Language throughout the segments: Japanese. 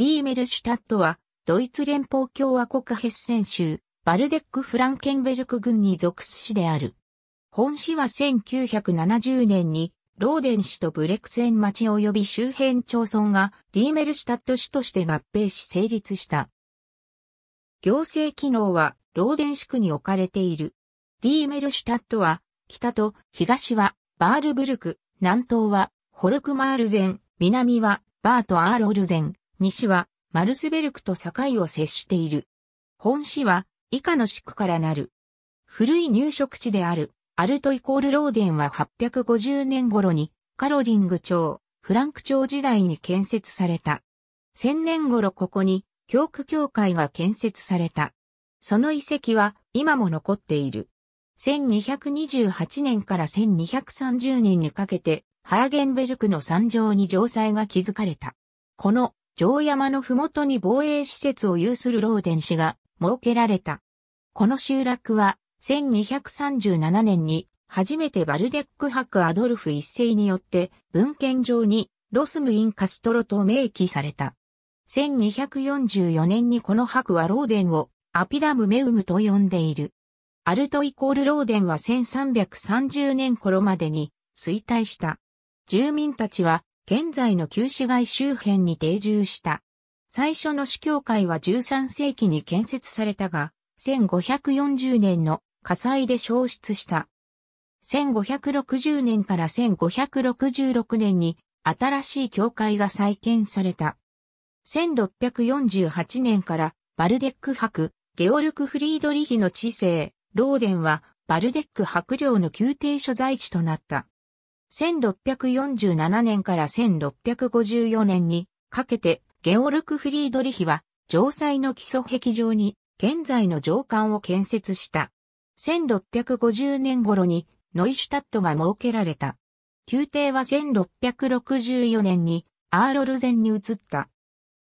ディーメルシュタットは、ドイツ連邦共和国ヘッセン州、バルデック・フランケンベルク郡に属す市である。本市は1970年に、ローデン市とブレクセン町及び周辺町村がディーメルシュタット市として合併し成立した。行政機能はローデン市区に置かれている。ディーメルシュタットは、北と東はバールブルク、南東はホルクマールゼン、南はバート・アーロルゼン、西はマルスベルクと境を接している。本市は以下の市区からなる。古い入植地であるアルトイコールローデンは850年頃にカロリング町、フランク町時代に建設された。1000年頃ここに教区教会が建設された。その遺跡は今も残っている。1228年から1230年にかけてハーゲンベルクの山上に城塞が築かれた。この城山のふもとに防衛施設を有するローデン氏が設けられた。この集落は、1237年に、初めてバルデック博アドルフ一世によって、文献上に、ロスムインカストロと明記された。1244年にこの博はローデンをアピダムメウムと呼んでいる。アルトイコールローデンは1330年頃までに衰退した。住民たちは現在の旧市街周辺に定住した。最初の主教会は13世紀に建設されたが、1540年の火災で消失した。1560年から1566年に新しい教会が再建された。1648年からバルデック博、ゲオルク・フリードリヒの知性、ローデンはバルデック博領の宮廷所在地となった。1647年から1654年にかけてゲオルク・フリードリヒは城塞の基礎壁上に現在の城管を建設した。1650年頃にノイシュタットが設けられた。宮廷は1664年にアーロルゼンに移った。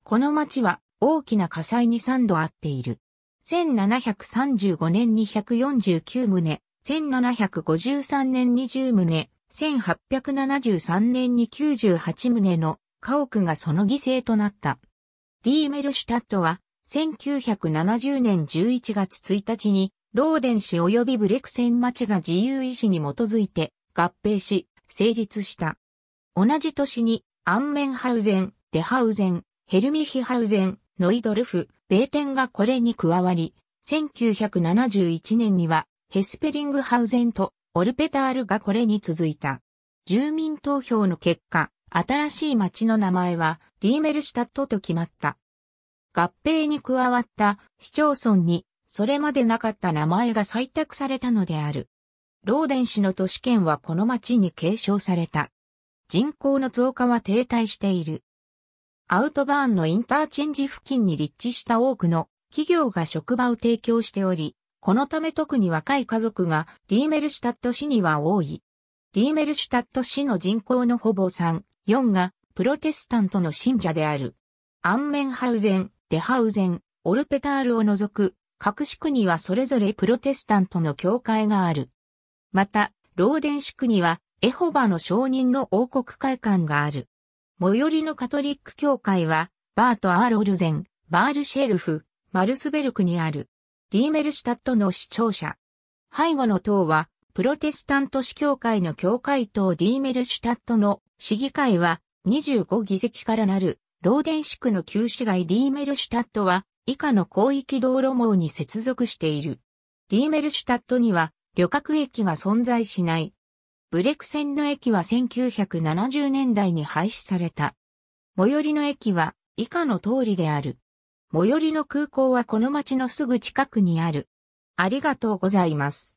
この町は大きな火災に3度あっている。1735年に149棟、1753年20棟、1873年に98棟の家屋がその犠牲となった。ディーメルシュタットは、1970年11月1日に、ローデン市及びブレクセン町が自由意志に基づいて合併し、成立した。同じ年に、アンメンハウゼン、デハウゼン、ヘルミヒハウゼン、ノイドルフ、ベーテンがこれに加わり、1971年にはヘスペリングハウゼンとオルペタールがこれに続いた。住民投票の結果、新しい町の名前はディーメルシュタットと決まった。合併に加わった市町村にそれまでなかった名前が採択されたのである。ローデン市の都市圏はこの町に継承された。人口の増加は停滞している。アウトバーンのインターチェンジ付近に立地した多くの企業が職場を提供しており、このため特に若い家族がディーメルシュタット市には多い。ディーメルシュタット市の人口のほぼ3、4がプロテスタントの信者である。アンメンハウゼン、デハウゼン、オルペタールを除く各市区にはそれぞれプロテスタントの教会がある。また、ローデン市区にはエホバの証人の王国会館がある。最寄りのカトリック教会は、バート・アーロルゼン、バールシェルフ、マルスベルクにある。ディーメルシュタットの市庁舎。背後の塔は、プロテスタント市教会の教会塔ディーメルシュタットの市議会は、25議席からなる、ローデン市区の旧市街ディーメルシュタットは、以下の広域道路網に接続している。ディーメルシュタットには、旅客駅が存在しない。ブレクセンの駅は1970年代に廃止された。最寄りの駅は以下の通りである。最寄りの空港はこの街のすぐ近くにある。ありがとうございます。